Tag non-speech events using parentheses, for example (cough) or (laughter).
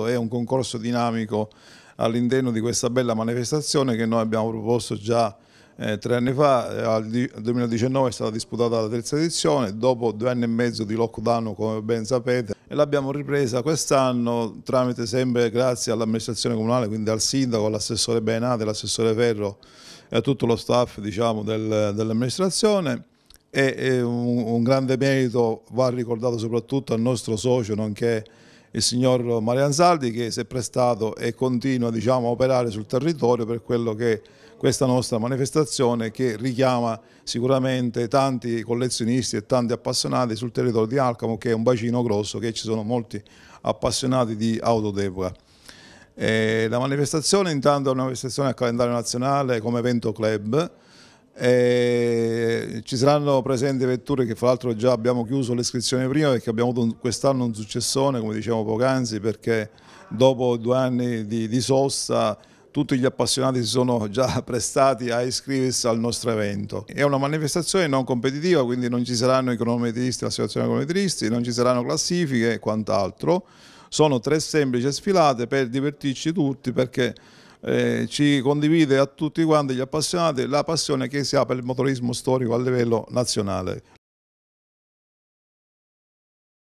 ballo è un concorso dinamico all'interno di questa bella manifestazione che noi abbiamo proposto già eh, tre anni fa, nel 2019 è stata disputata la terza edizione, dopo due anni e mezzo di lockdown come ben sapete e l'abbiamo ripresa quest'anno tramite sempre grazie all'amministrazione comunale, quindi al sindaco, all'assessore Benate, all'assessore Ferro e a tutto lo staff diciamo, del, dell'amministrazione e, un, un grande merito va ricordato soprattutto al nostro socio nonché il signor Mario Anzaldi che si è prestato e continua diciamo, a operare sul territorio per quello che è questa nostra manifestazione che richiama sicuramente tanti collezionisti e tanti appassionati sul territorio di Alcamo che è un bacino grosso che ci sono molti appassionati di auto d'epoca. Eh, la manifestazione intanto è una manifestazione a calendario nazionale come evento club eh, ci saranno presenti vetture che fra l'altro già abbiamo chiuso l'iscrizione prima perché abbiamo avuto quest'anno un successone, come dicevo poc'anzi, perché dopo due anni di, di sosta tutti gli appassionati si sono già (laughs) prestati a iscriversi al nostro evento. È una manifestazione non competitiva, quindi non ci saranno i cronometristi, la situazione cronometristi, non ci saranno classifiche e quant'altro. Sono tre semplici sfilate per divertirci tutti perché eh, ci condivide a tutti quanti gli appassionati la passione che si ha per il motorismo storico a livello nazionale.